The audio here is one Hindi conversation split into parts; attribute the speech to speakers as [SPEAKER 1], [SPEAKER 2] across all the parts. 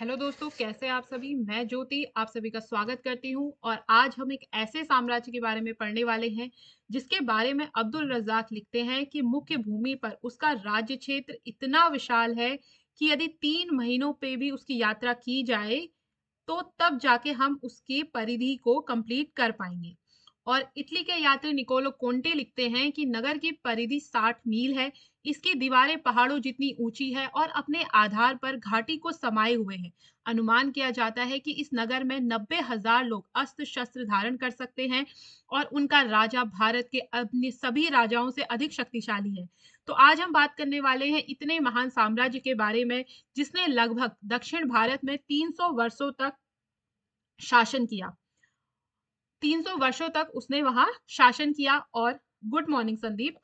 [SPEAKER 1] हेलो दोस्तों कैसे आप सभी मैं ज्योति आप सभी का स्वागत करती हूं और आज हम एक ऐसे साम्राज्य के बारे में पढ़ने वाले हैं जिसके बारे में अब्दुल रजाक लिखते हैं कि मुख्य भूमि पर उसका राज्य क्षेत्र इतना विशाल है कि यदि तीन महीनों पे भी उसकी यात्रा की जाए तो तब जाके हम उसकी परिधि को कंप्लीट कर पाएंगे और इटली के यात्री निकोलो कोंटे लिखते हैं कि नगर की परिधि 60 मील है इसकी दीवारें पहाड़ों जितनी ऊंची है और अपने आधार पर घाटी को समाये हुए हैं अनुमान किया जाता है कि इस नगर में नब्बे हजार लोग अस्त्र शस्त्र धारण कर सकते हैं और उनका राजा भारत के अपने सभी राजाओं से अधिक शक्तिशाली है तो आज हम बात करने वाले हैं इतने महान साम्राज्य के बारे में जिसने लगभग दक्षिण भारत में 300 वर्षों तक शासन किया 300 वर्षों तक उसने वहां शासन किया और गुड मॉर्निंग संदीप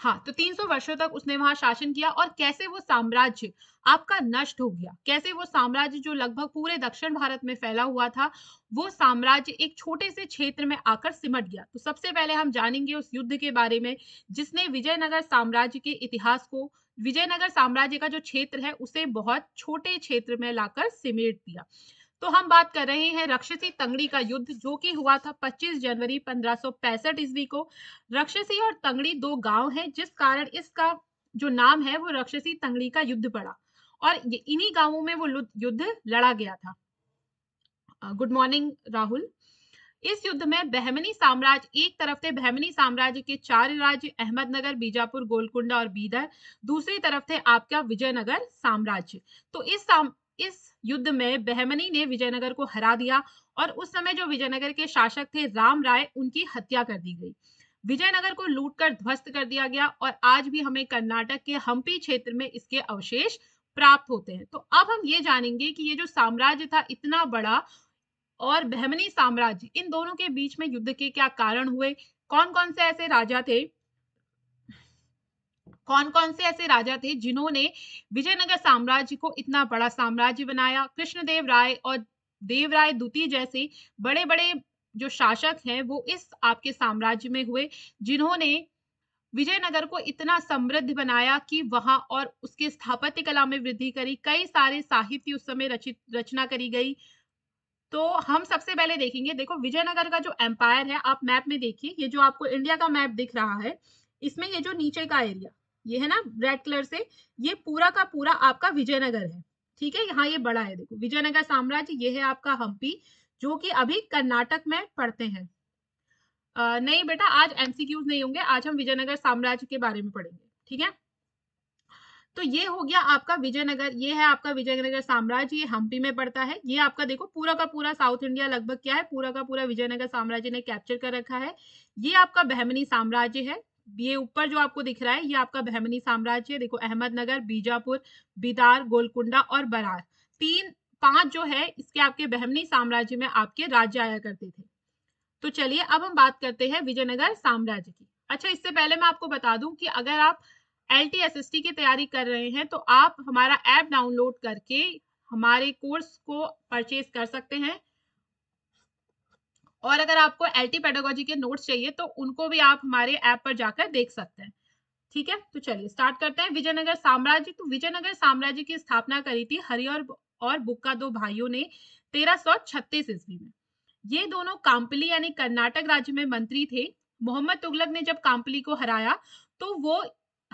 [SPEAKER 1] हाँ तो 300 वर्षों तक उसने वहां शासन किया और कैसे वो साम्राज्य आपका नष्ट हो गया कैसे वो साम्राज्य जो लगभग पूरे दक्षिण भारत में फैला हुआ था वो साम्राज्य एक छोटे से क्षेत्र में आकर सिमट गया तो सबसे पहले हम जानेंगे उस युद्ध के बारे में जिसने विजयनगर साम्राज्य के इतिहास को विजयनगर साम्राज्य का जो क्षेत्र है उसे बहुत छोटे क्षेत्र में लाकर सिमेट दिया तो हम बात कर रहे हैं रक्षसी तंगड़ी का युद्ध जो कि हुआ था 25 जनवरी 1565 ईस्वी को रक्षसी और तंगड़ी दो गांव हैं जिस कारण इसका जो नाम है वो रक्षसी तंगड़ी का युद्ध पड़ा और इन्हीं गांवों में वो युद्ध लड़ा गया था गुड मॉर्निंग राहुल इस युद्ध में बहमनी साम्राज्य एक तरफ थे बहमनी साम्राज्य के चार राज्य अहमदनगर बीजापुर गोलकुंडा और बीदर दूसरी तरफ थे आपका विजयनगर साम्राज्य तो इस साम, इस युद्ध में बहमनी ने विजयनगर को हरा दिया और उस समय जो विजयनगर के शासक थे राम राय उनकी हत्या कर दी गई विजयनगर को लूटकर ध्वस्त कर दिया गया और आज भी हमें कर्नाटक के हम्पी क्षेत्र में इसके अवशेष प्राप्त होते हैं तो अब हम ये जानेंगे कि ये जो साम्राज्य था इतना बड़ा और बहमनी साम्राज्य इन दोनों के बीच में युद्ध के क्या कारण हुए कौन कौन से ऐसे राजा थे कौन कौन से ऐसे राजा थे जिन्होंने विजयनगर साम्राज्य को इतना बड़ा साम्राज्य बनाया कृष्णदेव राय और देवराय द्वितीय जैसे बड़े बड़े जो शासक हैं वो इस आपके साम्राज्य में हुए जिन्होंने विजयनगर को इतना समृद्ध बनाया कि वहां और उसके स्थापत्य कला में वृद्धि करी कई सारे साहित्य उस समय रचित रचना करी गई तो हम सबसे पहले देखेंगे देखो विजयनगर का जो एम्पायर है आप मैप में देखिए ये जो आपको इंडिया का मैप दिख रहा है इसमें ये जो नीचे का एरिया ये है ना रेड कलर से ये पूरा का पूरा आपका विजयनगर है ठीक है यहाँ ये बड़ा है देखो विजयनगर साम्राज्य ये है आपका हम्पी जो कि अभी कर्नाटक में पढ़ते हैं आ, नहीं बेटा आज एमसीक्यूज नहीं होंगे आज हम विजयनगर साम्राज्य के बारे में पढ़ेंगे ठीक है तो ये हो गया आपका विजयनगर ये है आपका विजयनगर साम्राज्य ये हम्पी में पड़ता है ये आपका देखो पूरा का पूरा साउथ इंडिया लगभग क्या है पूरा का पूरा विजयनगर साम्राज्य ने कैप्चर कर रखा है ये आपका बहमनी साम्राज्य है ये ऊपर जो आपको दिख रहा है ये आपका बहमनी साम्राज्य देखो अहमदनगर बीजापुर बिदार गोलकुंडा और बरार तीन पांच जो है इसके आपके बहमनी साम्राज्य में आपके राज्य आया करते थे तो चलिए अब हम बात करते हैं विजयनगर साम्राज्य की अच्छा इससे पहले मैं आपको बता दूं कि अगर आप एल टी की तैयारी कर रहे हैं तो आप हमारा ऐप डाउनलोड करके हमारे कोर्स को परचेज कर सकते हैं और अगर आपको एल पेडागोजी के नोट्स चाहिए तो उनको भी आप हमारे ऐप पर जाकर देख सकते हैं ठीक है तो चलिए स्टार्ट करते हैं विजयनगर साम्राज्य तो विजयनगर साम्राज्य की स्थापना करी थी हरि और बुक्का दो भाइयों ने छत्तीस ईस्वी में ये दोनों काम्पली यानी कर्नाटक राज्य में मंत्री थे मोहम्मद तुगलक ने जब काम्पली को हराया तो वो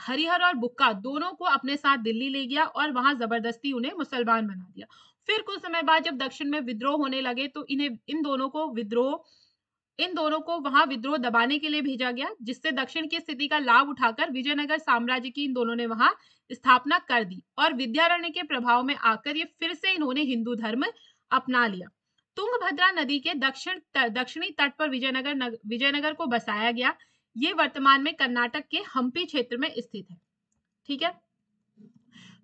[SPEAKER 1] हरिहर और बुक्का दोनों को अपने साथ दिल्ली ले गया और वहां जबरदस्ती उन्हें मुसलमान बना दिया फिर कुछ समय बाद जब दक्षिण में विद्रोह होने लगे तो इन्हें इन दोनों को विद्रोह इन दोनों को वहां विद्रोह दबाने के लिए भेजा गया जिससे दक्षिण की स्थिति का लाभ उठाकर विजयनगर साम्राज्य की इन दोनों ने वहां स्थापना कर दी और विद्यारण्य के प्रभाव में आकर ये फिर से इन्होंने हिंदू धर्म अपना लिया तुंगभद्रा नदी के दक्षिण तर, दक्षिणी तट पर विजयनगर विजयनगर को बसाया गया ये वर्तमान में कर्नाटक के हम्पी क्षेत्र में स्थित है ठीक है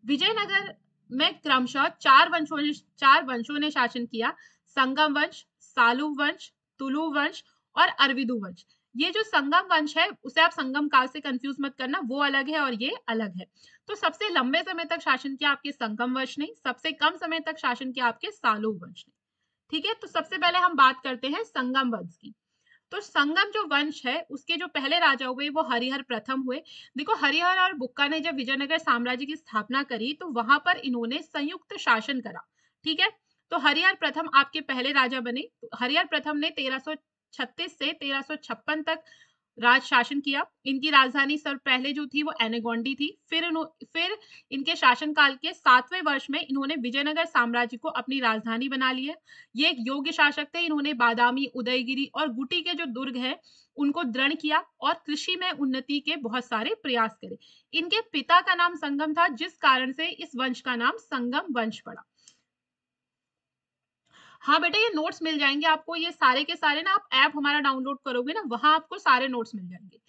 [SPEAKER 1] विजयनगर में क्रमशः चार वंशों ने चार वंशों ने शासन किया संगम वंश सालु वंश तुलु वंश और अरविदु वंश ये जो संगम वंश है उसे आप संगम काल से कंफ्यूज मत करना वो अलग है और ये अलग है तो सबसे लंबे समय तक शासन किया आपके संगम वंश ने सबसे कम समय तक शासन किया आपके सालु वंश ने ठीक है तो सबसे पहले हम बात करते हैं संगम वंश की तो संगम जो वंश है उसके जो पहले राजा हुए वो हरिहर प्रथम हुए देखो हरिहर और बुक्का ने जब विजयनगर साम्राज्य की स्थापना करी तो वहां पर इन्होंने संयुक्त शासन करा ठीक है तो हरिहर प्रथम आपके पहले राजा बने तो हरिहर प्रथम ने तेरह से तेरह तक राज शासन किया इनकी राजधानी सर पहले जो थी वो एनेगोंडी थी फिर फिर इनके शासनकाल के सातवें वर्ष में इन्होंने विजयनगर साम्राज्य को अपनी राजधानी बना ली है ये एक योग्य शासक थे इन्होंने बादामी उदयगिरी और गुटी के जो दुर्ग है उनको दृढ़ किया और कृषि में उन्नति के बहुत सारे प्रयास करे इनके पिता का नाम संगम था जिस कारण से इस वंश का नाम संगम वंश पड़ा हाँ बेटा ये नोट्स मिल जाएंगे आपको ये सारे के सारे ना आप ऐप हमारा डाउनलोड करोगे ना वहां आपको सारे नोट्स मिल जाएंगे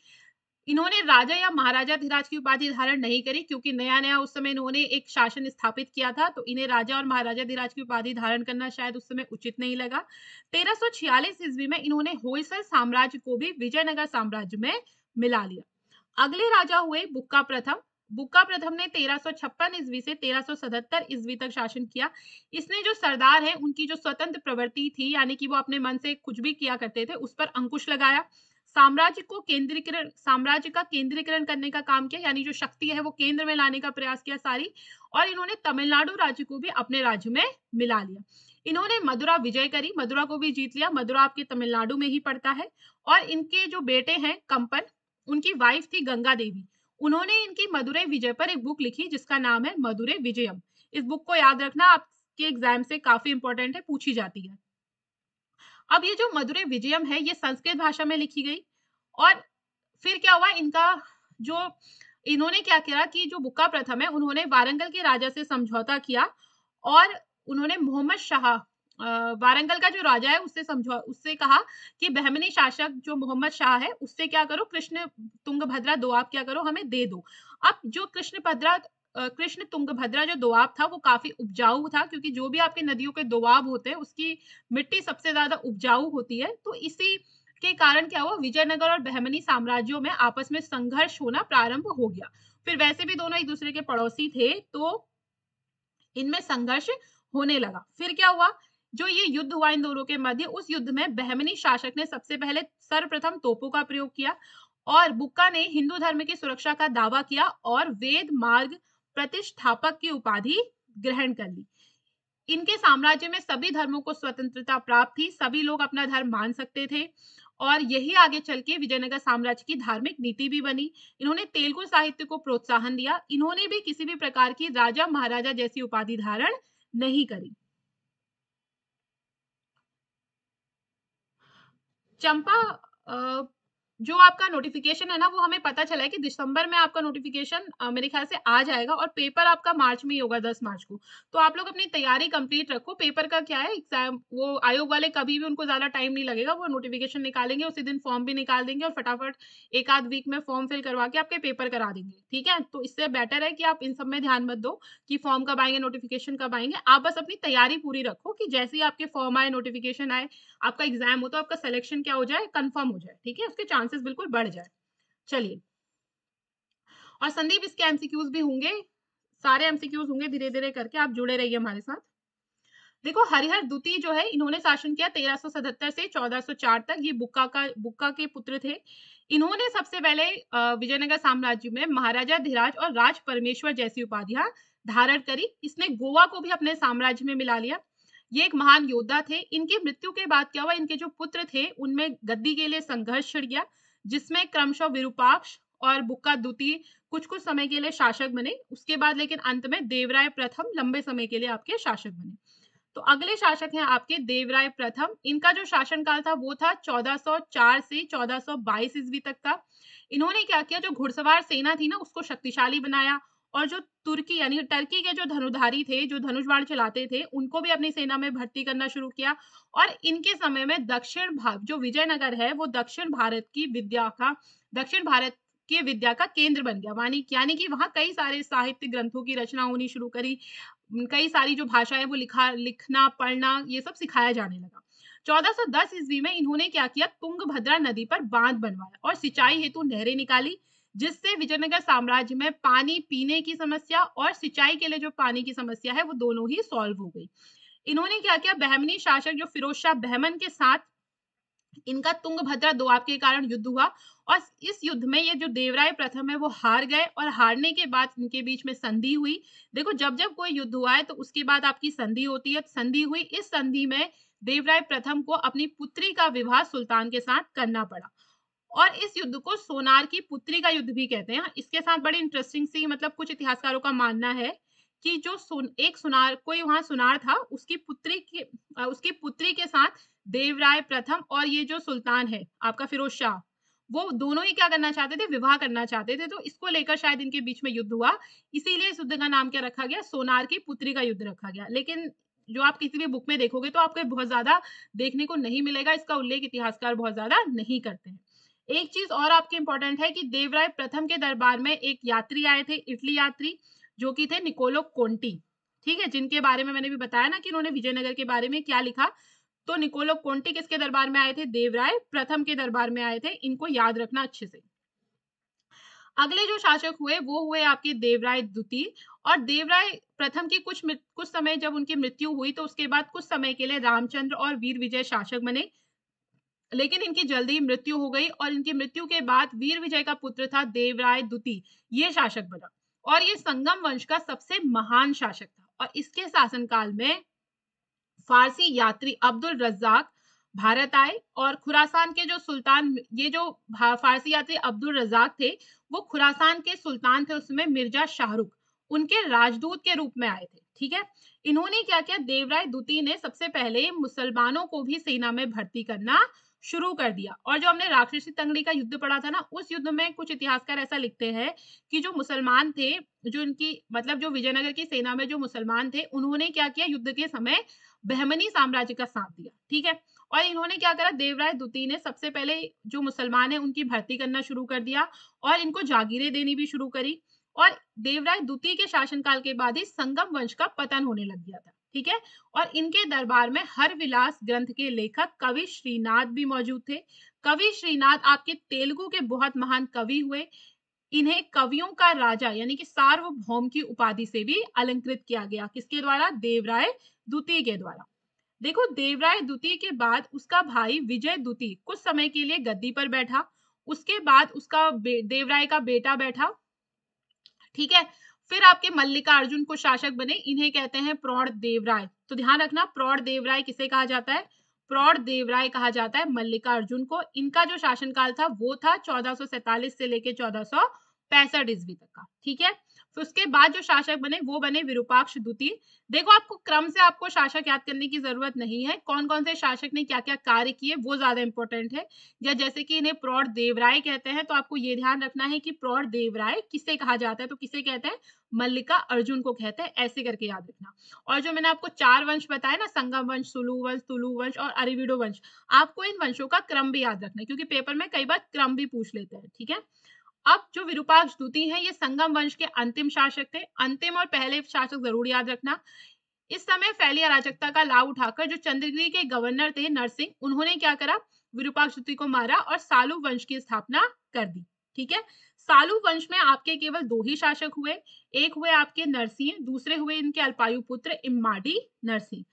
[SPEAKER 1] इन्होंने राजा या महाराजा धिराज की उपाधि धारण नहीं करी क्योंकि नया नया उस समय इन्होंने एक शासन स्थापित किया था तो इन्हें राजा और महाराजा धिराज की उपाधि धारण करना शायद उस समय उचित नहीं लगा 1346 ईस्वी में इन्होंने होयसल साम्राज्य को भी विजयनगर साम्राज्य में मिला लिया अगले राजा हुए बुक्का प्रथम बुक्का प्रथम ने तेरह सौ छप्पन ईस्वी से तेरह सौ सतहत्तर ईस्वी तक शासन किया इसने जो सरदार है उनकी जो स्वतंत्र प्रवृत्ति थी यानी कि वो अपने मन से कुछ भी किया करते थे उस पर अंकुश लगाया साम्राज्य को केंद्रीकरण साम्राज्य का केंद्रीकरण करने का काम किया यानी जो शक्ति है वो केंद्र में लाने का प्रयास किया सारी और इन्होंने तमिलनाडु राज्य को भी अपने राज्य में मिला लिया इन्होंने मदुरा विजय करी मदुरा को भी जीत लिया मदुरा आपके तमिलनाडु में ही पड़ता है और इनके जो बेटे हैं कंपन उनकी वाइफ थी गंगा देवी उन्होंने इनकी मदुरै विजय पर एक बुक लिखी जिसका नाम है मदुरै विजयम इस बुक को याद रखना आपके एग्जाम से काफी इंपॉर्टेंट है पूछी जाती है अब ये जो मदुरै विजयम है ये संस्कृत भाषा में लिखी गई और फिर क्या हुआ इनका जो इन्होंने क्या किया कि जो बुक्का प्रथम है उन्होंने वारंगल के राजा से समझौता किया और उन्होंने मोहम्मद शाह वारंगल का जो राजा है उससे समझो उससे कहा कि बहमनी शासक जो मोहम्मद शाह है उससे क्या करो कृष्ण तुंगभद्रा दोआब क्या करो हमें दे दो अब जो कृष्ण भद्रा कृष्ण तुंगभद्रा जो दोआब था वो काफी उपजाऊ था क्योंकि जो भी आपके नदियों के दोआब होते हैं उसकी मिट्टी सबसे ज्यादा उपजाऊ होती है तो इसी के कारण क्या हुआ विजयनगर और बहमनी साम्राज्यों में आपस में संघर्ष होना प्रारंभ हो गया फिर वैसे भी दोनों एक दूसरे के पड़ोसी थे तो इनमें संघर्ष होने लगा फिर क्या हुआ जो ये युद्ध हुआ इन दोनों के मध्य उस युद्ध में बहमनी शासक ने सबसे पहले सर्वप्रथम तोपों का प्रयोग किया और बुक्का ने हिंदू धर्म की सुरक्षा का दावा किया और वेद मार्ग प्रतिष्ठापक की उपाधि ग्रहण कर ली इनके साम्राज्य में सभी धर्मों को स्वतंत्रता प्राप्त थी सभी लोग अपना धर्म मान सकते थे और यही आगे चल के विजयनगर साम्राज्य की धार्मिक नीति भी बनी इन्होंने तेलुगु साहित्य को प्रोत्साहन दिया इन्होंने भी किसी भी प्रकार की राजा महाराजा जैसी उपाधि धारण नहीं करी चंपा जो आपका नोटिफिकेशन है ना वो हमें पता चला है कि दिसंबर में आपका नोटिफिकेशन मेरे ख्याल से आ जाएगा और पेपर आपका मार्च में ही होगा दस मार्च को तो आप लोग अपनी तैयारी कंप्लीट रखो पेपर का क्या है एग्जाम वो आयोग वाले कभी भी उनको ज़्यादा टाइम नहीं लगेगा वो नोटिफिकेशन निकालेंगे उसी दिन फॉर्म भी निकाल देंगे और फटाफट एक आध वीक में फॉर्म फिल करवा के आपके पेपर करा देंगे ठीक है तो इससे बेटर है कि आप इन सब में ध्यान मत दो कि फॉर्म कब आएंगे नोटिफिकेशन कब आएंगे आप बस अपनी तैयारी पूरी रखो कि जैसे ही आपके फॉर्म आए नोटिफिकेशन आए आपका एग्जाम हो तो आपका सिलेक्शन क्या हो जाए कन्फर्म हो जाए ठीक है उसके चांस चांसेस बिल्कुल बढ़ जाए चलिए और संदीप इसके एमसीक्यूज भी होंगे सारे एमसीक्यूज होंगे धीरे धीरे करके आप जुड़े रहिए हमारे साथ देखो हरिहर द्वितीय जो है इन्होंने शासन किया 1377 से 1404 तक ये बुक्का का बुक्का के पुत्र थे इन्होंने सबसे पहले विजयनगर साम्राज्य में महाराजा धीराज और राज परमेश्वर जैसी उपाधियां धारण करी इसने गोवा को भी अपने साम्राज्य में मिला लिया ये एक महान योद्धा थे इनकी मृत्यु के बाद क्या हुआ इनके जो पुत्र थे उनमें गद्दी के लिए संघर्ष छिड़ गया जिसमें क्रमशः विरूपाक्ष और बुक्का द्वितीय कुछ कुछ समय के लिए शासक बने उसके बाद लेकिन अंत में देवराय प्रथम लंबे समय के लिए आपके शासक बने तो अगले शासक हैं आपके देवराय प्रथम इनका जो शासनकाल था वो था 1404 से 1422 ईस्वी तक था इन्होंने क्या किया जो घुड़सवार सेना थी ना उसको शक्तिशाली बनाया और जो तुर्की यानी टर्की के जो धनुधारी थे जो धनुष बाण चलाते थे उनको भी अपनी सेना में भर्ती करना शुरू किया और इनके समय में दक्षिण भाग जो विजयनगर है वो दक्षिण भारत की विद्या का दक्षिण भारत की विद्या का केंद्र बन गया वाणी यानी कि वहाँ कई सारे साहित्य ग्रंथों की रचना होनी शुरू करी कई सारी जो भाषा है वो लिखा लिखना पढ़ना ये सब सिखाया जाने लगा 1410 ईस्वी में इन्होंने क्या किया तुंगभद्रा नदी पर बांध बनवाया और सिंचाई हेतु नहरें निकाली जिससे विजयनगर साम्राज्य में पानी पीने की समस्या और सिंचाई के लिए जो पानी की समस्या है वो दोनों ही सॉल्व हो गई इन्होंने क्या किया बहमनी शासक जो फिरोज शाह बहमन के साथ इनका तुंग भद्रा दो के कारण युद्ध हुआ और इस युद्ध में ये जो देवराय प्रथम है वो हार गए और हारने के बाद इनके बीच में संधि हुई देखो जब जब कोई युद्ध हुआ है तो उसके बाद आपकी संधि होती है संधि हुई इस संधि में देवराय प्रथम को अपनी पुत्री का विवाह सुल्तान के साथ करना पड़ा और इस युद्ध को सोनार की पुत्री का युद्ध भी कहते हैं हाँ, इसके साथ बड़ी इंटरेस्टिंग सी मतलब कुछ इतिहासकारों का मानना है कि जो सुन, एक सुनार कोई वहां सुनार था उसकी पुत्री के उसकी पुत्री के साथ देवराय प्रथम और ये जो सुल्तान है आपका फिरोज शाह वो दोनों ही क्या करना चाहते थे विवाह करना चाहते थे तो इसको लेकर शायद इनके बीच में युद्ध हुआ इसीलिए इस युद्ध का नाम क्या रखा गया सोनार की पुत्री का युद्ध रखा गया लेकिन जो आप किसी भी बुक में देखोगे तो आपको बहुत ज्यादा देखने को नहीं मिलेगा इसका उल्लेख इतिहासकार बहुत ज्यादा नहीं करते हैं एक चीज और आपके इंपॉर्टेंट है कि देवराय प्रथम के दरबार में एक यात्री आए थे इटली यात्री जो कि थे निकोलो कोंटी ठीक है जिनके बारे में मैंने भी बताया ना कि उन्होंने विजयनगर के बारे में क्या लिखा तो निकोलो कोंटी किसके दरबार में आए थे देवराय प्रथम के दरबार में आए थे इनको याद रखना अच्छे से अगले जो शासक हुए वो हुए आपके देवराय द्वितीय और देवराय प्रथम की कुछ कुछ समय जब उनकी मृत्यु हुई तो उसके बाद कुछ समय के लिए रामचंद्र और वीर विजय शासक बने लेकिन इनकी जल्दी मृत्यु हो गई और इनकी मृत्यु के बाद वीर विजय का पुत्र था देवराय द्वितीय ये शासक बना और ये संगम वंश का सबसे महान शासक था और इसके शासनकाल में फारसी यात्री अब्दुल रज्जाक भारत आए और खुरासान के जो सुल्तान ये जो फारसी यात्री अब्दुल रजाक थे वो खुरासान के सुल्तान थे उसमें मिर्जा शाहरुख उनके राजदूत के रूप में आए थे ठीक है इन्होंने क्या किया देवराय द्वितीय ने सबसे पहले मुसलमानों को भी सेना में भर्ती करना शुरू कर दिया और जो हमने राक्षसी तंगड़ी का युद्ध पढ़ा था ना उस युद्ध में कुछ इतिहासकार ऐसा लिखते हैं कि जो मुसलमान थे जो इनकी मतलब जो विजयनगर की सेना में जो मुसलमान थे उन्होंने क्या किया युद्ध के समय बहमनी साम्राज्य का साथ दिया ठीक है और इन्होंने क्या करा देवराय द्वितीय ने सबसे पहले जो मुसलमान है उनकी भर्ती करना शुरू कर दिया और इनको जागीरें देनी भी शुरू करी और देवराय द्वितीय के शासनकाल के बाद ही संगम वंश का पतन होने लग गया था ठीक है और इनके दरबार में हर विलास ग्रंथ के लेखक कवि श्रीनाथ भी मौजूद थे कवि श्रीनाथ आपके तेलुगु के बहुत महान कवि हुए इन्हें कवियों का राजा यानी कि सार्वभौम की उपाधि से भी अलंकृत किया गया किसके द्वारा देवराय द्वितीय के द्वारा देखो देवराय द्वितीय के बाद उसका भाई विजय द्वितीय कुछ समय के लिए गद्दी पर बैठा उसके बाद उसका देवराय का बेटा बैठा ठीक है फिर आपके मल्लिकार्जुन को शासक बने इन्हें कहते हैं प्रौढ़ देवराय तो ध्यान रखना प्रौढ़ देवराय किसे कहा जाता है प्रौढ़ देवराय कहा जाता है मल्लिका अर्जुन को इनका जो शासनकाल था वो था चौदह से लेकर चौदह सौ ईस्वी तक का ठीक है फिर उसके बाद जो शासक बने वो बने विरूपाक्ष द्वितीय देखो आपको क्रम से आपको शासक याद करने की जरूरत नहीं है कौन कौन से शासक ने क्या क्या कार्य किए वो ज्यादा इंपॉर्टेंट है या जैसे कि इन्हें प्रौढ़ देवराय कहते हैं तो आपको ये ध्यान रखना है कि प्रौढ़ देवराय किसे कहा जाता है तो किसे कहते हैं मल्लिका अर्जुन को कहते हैं ऐसे करके याद रखना और जो मैंने आपको चार वंश बताया ना संगम वंश सुलू वंश तुलु वंश और अरिविडो वंश आपको इन वंशों का क्रम भी याद रखना है क्योंकि पेपर में कई बार क्रम भी पूछ लेते हैं ठीक है अब जो विरूपाक्ष द्वितीय है ये संगम वंश के अंतिम शासक थे अंतिम और पहले शासक जरूर याद रखना इस समय फैली अराजकता का लाभ उठाकर जो चंद्रगिरी के गवर्नर थे नरसिंह उन्होंने क्या करा विरूपाक्ष द्वितीय को मारा और सालू वंश की स्थापना कर दी ठीक है सालू वंश में आपके केवल दो ही शासक हुए एक हुए आपके नरसिंह दूसरे हुए इनके अल्पायु पुत्र इम्माडी नरसिंह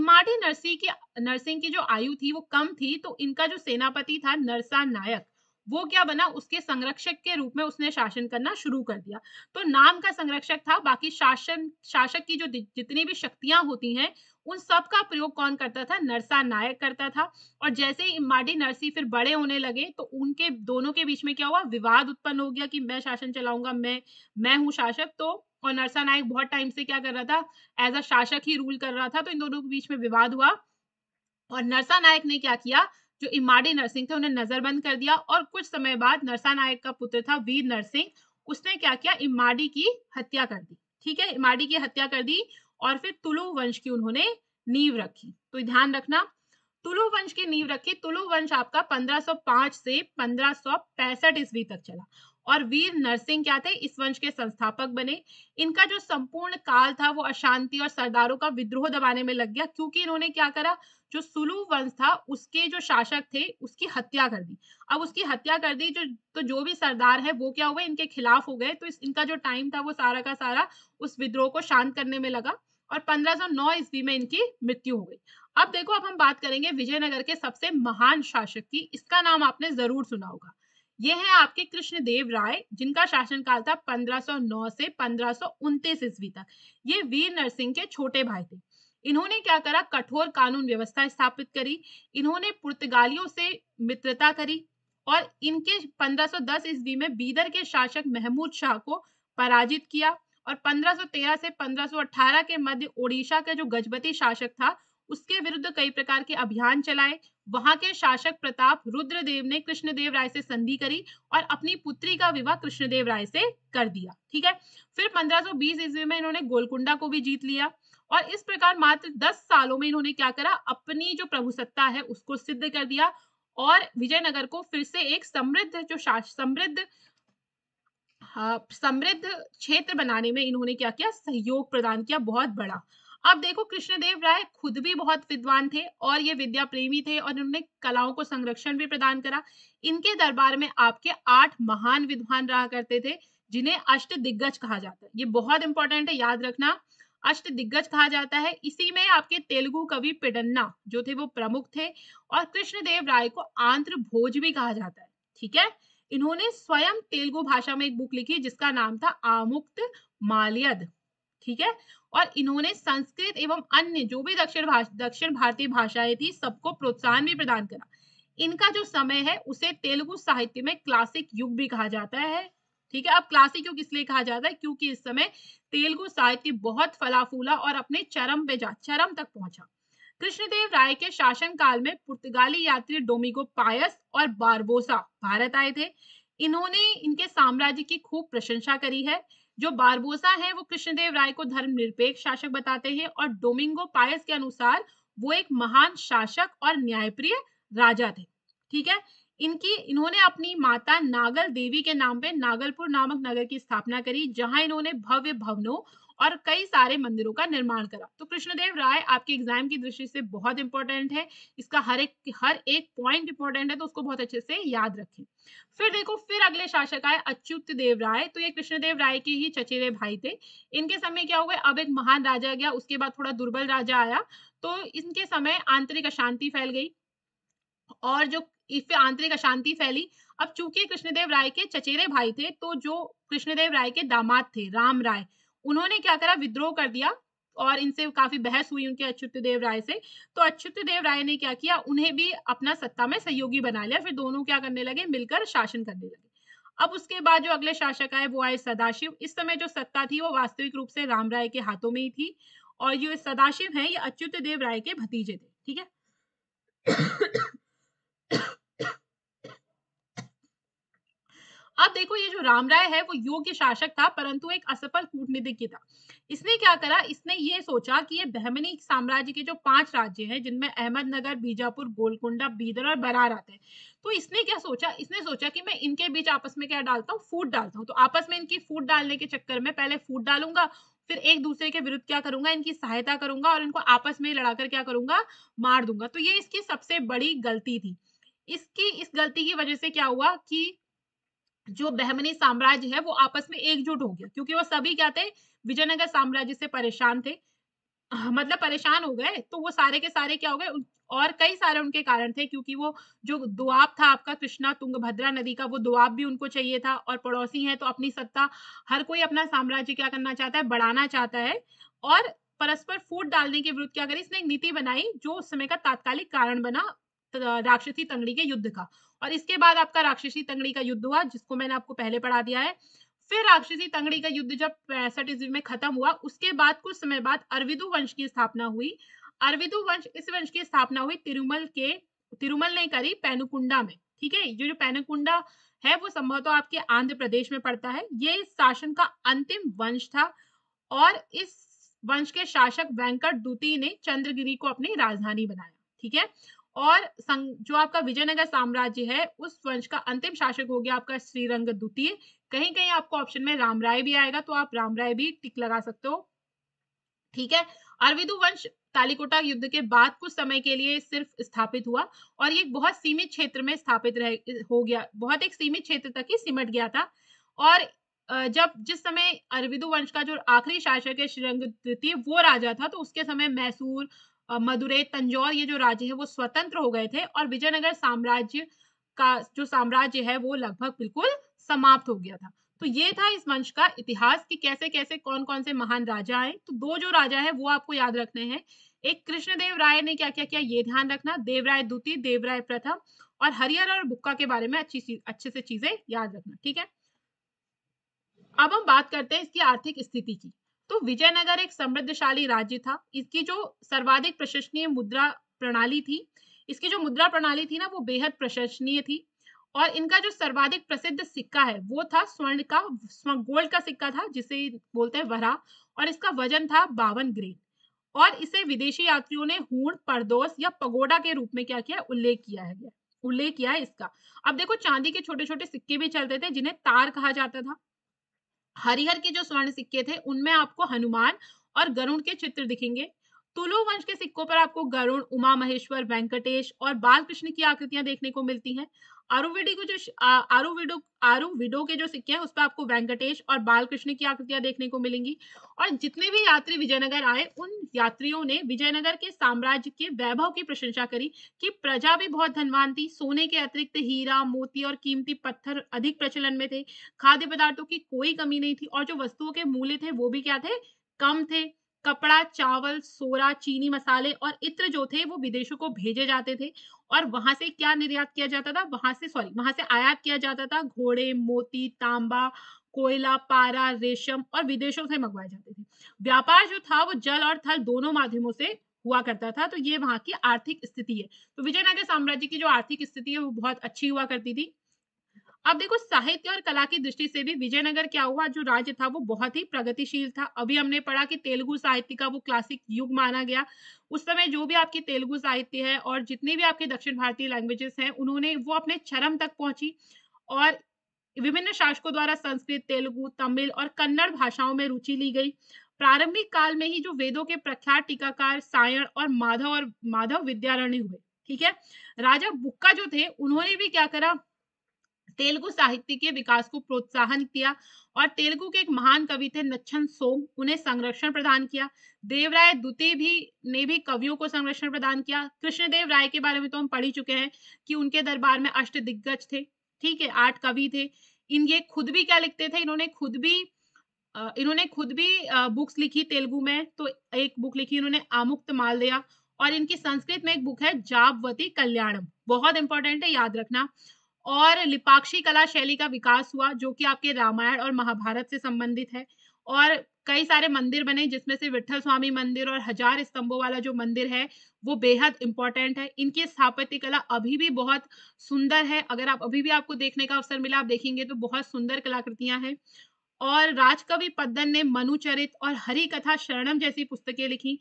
[SPEAKER 1] इम्माडी नरसिंह की नरसिंह की जो आयु थी वो कम थी तो इनका जो सेनापति था नरसा नायक वो क्या बना उसके संरक्षक के रूप में उसने शासन करना शुरू कर दिया तो नाम का संरक्षक था बाकी शासन शासक की जो जितनी भी शक्तियां होती हैं उन सब का प्रयोग कौन करता था नरसा नायक करता था और जैसे ही इम्माडी नरसी फिर बड़े होने लगे तो उनके दोनों के बीच में क्या हुआ विवाद उत्पन्न हो गया कि मैं शासन चलाऊंगा मैं मैं हूँ शासक तो और नरसा नायक बहुत टाइम से क्या कर रहा था एज अ शासक ही रूल कर रहा था तो इन दोनों के बीच में विवाद हुआ और नरसा नायक ने क्या किया जो इमाड़ी नरसिंह थे उन्हें नजरबंद कर दिया और कुछ समय बाद नरसा नायक का पुत्र था वीर नरसिंह उसने क्या किया इमाड़ी की हत्या कर दी ठीक है इमाड़ी की हत्या कर दी और फिर तुलु वंश की उन्होंने नींव रखी तो ध्यान रखना तुलु वंश की नींव रखी तुलु वंश आपका 1505 से 1565 ईस्वी तक चला और वीर नरसिंह क्या थे इस वंश के संस्थापक बने इनका जो संपूर्ण काल था वो अशांति और सरदारों का विद्रोह दबाने में लग गया क्योंकि इन्होंने क्या करा जो सुलू वंश था उसके जो शासक थे उसकी हत्या कर दी अब उसकी हत्या कर दी जो तो जो भी सरदार है वो क्या हुआ इनके खिलाफ हो गए तो इस, इनका जो टाइम था वो सारा का सारा उस विद्रोह को शांत करने में लगा और 1509 ईस्वी में इनकी मृत्यु हो गई अब देखो अब हम बात करेंगे विजयनगर के सबसे महान शासक की इसका नाम आपने जरूर सुना होगा ये है आपके कृष्णदेव राय जिनका शासनकाल था 1509 से पंद्रह ईस्वी तक ये वीर नरसिंह के छोटे भाई थे इन्होंने क्या करा कठोर कानून व्यवस्था स्थापित करी इन्होंने पुर्तगालियों से मित्रता करी और इनके 1510 ईस्वी में बीदर के शासक महमूद शाह को पराजित किया और 1513 से 1518 के मध्य ओडिशा का जो गजपति शासक था उसके विरुद्ध कई प्रकार के अभियान चलाए वहां के शासक प्रताप रुद्रदेव ने कृष्णदेव राय से संधि करी और अपनी पुत्री का विवाह कृष्णदेव राय से कर दिया ठीक है फिर 1520 ईस्वी में इन्होंने गोलकुंडा को भी जीत लिया और इस प्रकार मात्र 10 सालों में इन्होंने क्या करा अपनी जो प्रभुसत्ता है उसको सिद्ध कर दिया और विजयनगर को फिर से एक समृद्ध जो समृद्ध हाँ, समृद्ध क्षेत्र बनाने में इन्होंने क्या किया सहयोग प्रदान किया बहुत बड़ा अब देखो कृष्णदेव राय खुद भी बहुत विद्वान थे और ये विद्या प्रेमी थे और उन्होंने कलाओं को संरक्षण भी प्रदान करा इनके दरबार में आपके आठ महान विद्वान रहा करते थे जिन्हें अष्ट दिग्गज कहा जाता है ये बहुत इंपॉर्टेंट है याद रखना अष्ट दिग्गज कहा जाता है इसी में आपके तेलुगु कवि पिडन्ना जो थे वो प्रमुख थे और कृष्णदेव राय को आंत्र भोज भी कहा जाता है ठीक है इन्होंने स्वयं तेलुगु भाषा में एक बुक लिखी जिसका नाम था आमुक्त मालियद ठीक है और इन्होंने संस्कृत एवं अन्य जो भी दक्षिण दक्षिण भारतीय भाषाएं थी सबको प्रोत्साहन भी प्रदान करा इनका जो समय है उसे तेलुगु साहित्य में क्लासिक युग भी कहा जाता है ठीक है अब क्लासिक युग इसलिए कहा जाता है क्योंकि इस समय तेलुगु साहित्य बहुत फलाफूला और अपने चरम पे जा चरम तक पहुंचा कृष्णदेव राय के शासन काल में पुर्तगाली यात्री डोमिगो पायस और बारबोसा भारत आए थे इन्होंने इनके साम्राज्य की खूब प्रशंसा करी है जो बारबोसा है वो कृष्णदेव राय को निरपेक्ष शासक बताते हैं और डोमिंगो पायस के अनुसार वो एक महान शासक और न्यायप्रिय राजा थे ठीक है इनकी इन्होंने अपनी माता नागल देवी के नाम पे नागलपुर नामक नगर की स्थापना करी जहां इन्होंने भव्य भवनों और कई सारे मंदिरों का निर्माण करा तो कृष्णदेव राय आपके एग्जाम की दृष्टि से बहुत इंपॉर्टेंट है इसका हर एक हर एक पॉइंट इंपॉर्टेंट है तो उसको बहुत अच्छे से याद रखें फिर देखो फिर अगले शासक आए अच्युत देव राय तो ये कृष्णदेव राय के ही चचेरे भाई थे इनके समय क्या हुआ अब एक महान राजा गया उसके बाद थोड़ा दुर्बल राजा आया तो इनके समय आंतरिक अशांति फैल गई और जो इससे आंतरिक अशांति फैली अब चूंकि कृष्णदेव राय के चचेरे भाई थे तो जो कृष्णदेव राय के दामाद थे राम राय उन्होंने क्या करा विद्रोह कर दिया और इनसे काफी बहस हुई उनके अच्युत देव राय से तो अच्युत देव राय ने क्या किया उन्हें भी अपना सत्ता में सहयोगी बना लिया फिर दोनों क्या करने लगे मिलकर शासन करने लगे अब उसके बाद जो अगले शासक आए वो आए सदाशिव इस समय जो सत्ता थी वो वास्तविक रूप से राम राय के हाथों में ही थी और जो सदाशिव है ये अच्युत देव राय के भतीजे थे ठीक है अब देखो ये जो राम राय है वो योग्य शासक था परंतु एक असफल कूटनीतिज्ञ था इसने क्या करा इसने ये सोचा कि ये बहमनी साम्राज्य के जो पांच राज्य हैं जिनमें अहमदनगर बीजापुर गोलकुंडा बीदर और बरार आते हैं तो इसने क्या सोचा इसने सोचा कि मैं इनके बीच आपस में क्या डालता हूँ फूट डालता हूँ तो आपस में इनकी फूट डालने के चक्कर में पहले फूट डालूंगा फिर एक दूसरे के विरुद्ध क्या करूंगा इनकी सहायता करूंगा और इनको आपस में लड़ाकर क्या करूंगा मार दूंगा तो ये इसकी सबसे बड़ी गलती थी इसकी इस गलती की वजह से क्या हुआ कि जो बहमनी साम्राज्य है वो आपस में एकजुट हो गया क्योंकि वो सभी क्या थे विजयनगर साम्राज्य से परेशान थे हाँ, मतलब परेशान हो गए तो वो सारे के सारे क्या हो गए और कई सारे उनके कारण थे क्योंकि वो जो दुआब था आपका कृष्णा तुंग भद्रा नदी का वो दुआब भी उनको चाहिए था और पड़ोसी हैं तो अपनी सत्ता हर कोई अपना साम्राज्य क्या करना चाहता है बढ़ाना चाहता है और परस्पर फूट डालने के विरुद्ध क्या करी इसने एक नीति बनाई जो उस समय का तात्कालिक कारण बना राक्षसी तंगड़ी के युद्ध का और इसके बाद आपका राक्षसी तंगड़ी का युद्ध हुआ जिसको मैंने आपको पहले पढ़ा दिया है फिर राक्षसी तंगड़ी का युद्ध जब पैंसठ ईस्वी में खत्म हुआ उसके बाद कुछ समय बाद अरविदु वंश की स्थापना हुई अरविदु वंश इस वंश की स्थापना हुई तिरुमल के तिरुमल ने करी पैनुकुंडा में ठीक है ये जो पैनुकुंडा है वो संभवतः आपके आंध्र प्रदेश में पड़ता है ये इस शासन का अंतिम वंश था और इस वंश के शासक वेंकट दूती ने चंद्रगिरी को अपनी राजधानी बनाया ठीक है और जो आपका विजयनगर साम्राज्य है उस वंश का अंतिम शासक हो गया आपका श्रीरंग द्वितीय कहीं कहीं आपको ऑप्शन में राम राय भी आएगा तो आप राम राय भी टिक लगा सकते हो ठीक है अरविदु वंश कालीकोटा युद्ध के बाद कुछ समय के लिए सिर्फ स्थापित हुआ और ये बहुत सीमित क्षेत्र में स्थापित रह हो गया बहुत एक सीमित क्षेत्र तक ही सिमट गया था और जब जिस समय अरविदु वंश का जो आखिरी शासक है श्रीरंग द्वितीय वो राजा था तो उसके समय मैसूर मदुरे तंजौर ये जो राज्य है वो स्वतंत्र हो गए थे और विजयनगर साम्राज्य का जो साम्राज्य है वो लगभग बिल्कुल समाप्त हो गया था तो ये था इस वंश का इतिहास कि कैसे कैसे कौन कौन से महान राजा आए तो दो जो राजा है वो आपको याद रखने हैं एक कृष्णदेव राय ने क्या क्या किया ये ध्यान रखना देवराय द्वितीय देवराय प्रथम और हरिहर और बुक्का के बारे में अच्छी अच्छे से चीजें याद रखना ठीक है अब हम बात करते हैं इसकी आर्थिक स्थिति की तो विजयनगर एक समृद्धशाली राज्य था इसकी जो सर्वाधिक प्रशंसनीय मुद्रा प्रणाली थी इसकी जो मुद्रा प्रणाली थी ना वो बेहद प्रशंसनीय थी और इनका जो सर्वाधिक प्रसिद्ध सिक्का है वो था स्वर्ण का स्वर्ण गोल्ड का सिक्का था जिसे बोलते हैं वरा और इसका वजन था बावन ग्रेन और इसे विदेशी यात्रियों ने हूण परदोस या पगोडा के रूप में क्या किया उल्लेख किया है उल्लेख किया है इसका अब देखो चांदी के छोटे छोटे सिक्के भी चलते थे जिन्हें तार कहा जाता था हरिहर के जो स्वर्ण सिक्के थे उनमें आपको हनुमान और गरुण के चित्र दिखेंगे तुलु वंश के सिक्कों पर आपको गरुण उमा महेश्वर वेंकटेश और बालकृष्ण की आकृतियां देखने को मिलती हैं आरुविडी को जो आरुविडो आरुविडो के जो सिक्के हैं उस पर आपको वेंकटेश और बालकृष्ण की आकृतियां देखने को मिलेंगी और जितने भी यात्री विजयनगर आए उन यात्रियों ने विजयनगर के साम्राज्य के वैभव की प्रशंसा करी कि प्रजा भी बहुत धनवान थी सोने के अतिरिक्त हीरा मोती और कीमती पत्थर अधिक प्रचलन में थे खाद्य पदार्थों की कोई कमी नहीं थी और जो वस्तुओं के मूल्य थे वो भी क्या थे कम थे कपड़ा चावल सोरा चीनी मसाले और इत्र जो थे वो विदेशों को भेजे जाते थे और वहां से क्या निर्यात किया जाता था वहां से सॉरी वहां से आयात किया जाता था घोड़े मोती तांबा कोयला पारा रेशम और विदेशों से मंगवाए जाते थे व्यापार जो था वो जल और थल दोनों माध्यमों से हुआ करता था तो ये वहां की आर्थिक स्थिति है तो विजयनगर साम्राज्य की जो आर्थिक स्थिति है वो बहुत अच्छी हुआ करती थी अब देखो साहित्य और कला की दृष्टि से भी विजयनगर क्या हुआ जो राज्य था वो बहुत ही प्रगतिशील था अभी हमने पढ़ा कि तेलुगु साहित्य का वो क्लासिक युग माना गया उस समय जो भी आपकी तेलुगु साहित्य है और जितनी भी आपके दक्षिण भारतीय लैंग्वेजेस हैं उन्होंने वो अपने चरम तक पहुंची और विभिन्न शासकों द्वारा संस्कृत तेलुगु तमिल और कन्नड़ भाषाओं में रुचि ली गई प्रारंभिक काल में ही जो वेदों के प्रख्यात टीकाकार सायण और माधव और माधव विद्यारण्य हुए ठीक है राजा बुक्का जो थे उन्होंने भी क्या करा तेलुगु साहित्य के विकास को प्रोत्साहन किया और तेलुगु के एक महान कवि थे नच्छन सोम उन्हें संरक्षण प्रदान किया देवराय द्वितीय भी ने भी कवियों को संरक्षण प्रदान किया कृष्णदेव राय के बारे में तो हम पढ़ ही चुके हैं कि उनके दरबार में अष्ट दिग्गज थे ठीक है आठ कवि थे इन ये खुद भी क्या लिखते थे इन्होंने खुद भी इन्होंने खुद भी बुक्स लिखी तेलुगु में तो एक बुक लिखी इन्होंने आमुक्त मालदया और इनकी संस्कृत में एक बुक है जापवती कल्याणम बहुत इंपॉर्टेंट है याद रखना और लिपाक्षी कला शैली का विकास हुआ जो कि आपके रामायण और महाभारत से संबंधित है और कई सारे मंदिर बने जिसमें से विठल स्वामी मंदिर और हजार स्तंभों वाला जो मंदिर है वो बेहद इंपॉर्टेंट है इनकी स्थापत्य कला अभी भी बहुत सुंदर है अगर आप अभी भी आपको देखने का अवसर मिला आप देखेंगे तो बहुत सुंदर कलाकृतियां हैं और राजकवि पद्दन ने मनुचरित और हरि कथा शरणम जैसी पुस्तकें लिखी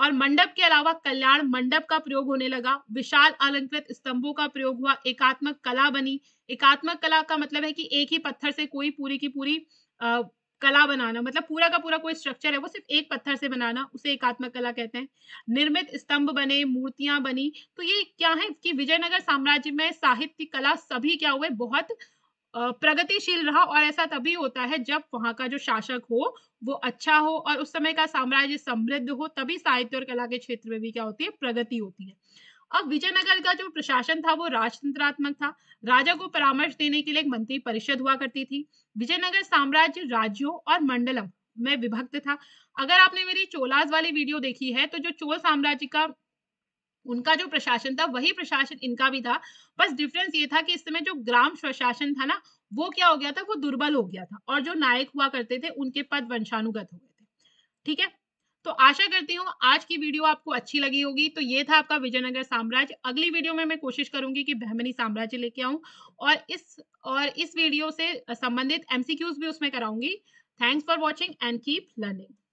[SPEAKER 1] और मंडप के अलावा कल्याण मंडप का प्रयोग होने लगा विशाल अलंकृत स्तंभों का प्रयोग हुआ एकात्मक कला बनी एकात्मक कला का मतलब है कि एक ही पत्थर से कोई पूरी की पूरी आ, कला बनाना मतलब पूरा का पूरा कोई स्ट्रक्चर है वो सिर्फ एक पत्थर से बनाना उसे एकात्मक कला कहते हैं निर्मित स्तंभ बने मूर्तियां बनी तो ये क्या है कि विजयनगर साम्राज्य में साहित्य कला सभी क्या हुए बहुत प्रगतिशील रहा और ऐसा तभी होता है जब वहाँ का जो शासक हो वो अच्छा हो और उस समय का साम्राज्य समृद्ध हो तभी साहित्य और कला के क्षेत्र में भी क्या होती है प्रगति होती है अब विजयनगर का जो प्रशासन था वो राजतंत्रात्मक था राजा को परामर्श देने के लिए एक मंत्री परिषद हुआ करती थी विजयनगर साम्राज्य राज्यों और मंडलम में विभक्त था अगर आपने मेरी चोलाज वाली वीडियो देखी है तो जो चोल साम्राज्य का उनका जो प्रशासन था वही प्रशासन इनका भी था बस डिफरेंस ये था कि इस समय जो ग्राम स्वशासन था ना वो क्या हो गया था वो दुर्बल हो गया था और जो नायक हुआ करते थे उनके पद वंशानुगत हो गए थे ठीक है तो आशा करती हूँ आज की वीडियो आपको अच्छी लगी होगी तो ये था आपका विजयनगर साम्राज्य अगली वीडियो में मैं कोशिश करूंगी कि बहमनी साम्राज्य लेके आऊँ और इस और इस वीडियो से संबंधित एमसीक्यूज भी उसमें कराऊंगी thanks for watching and keep learning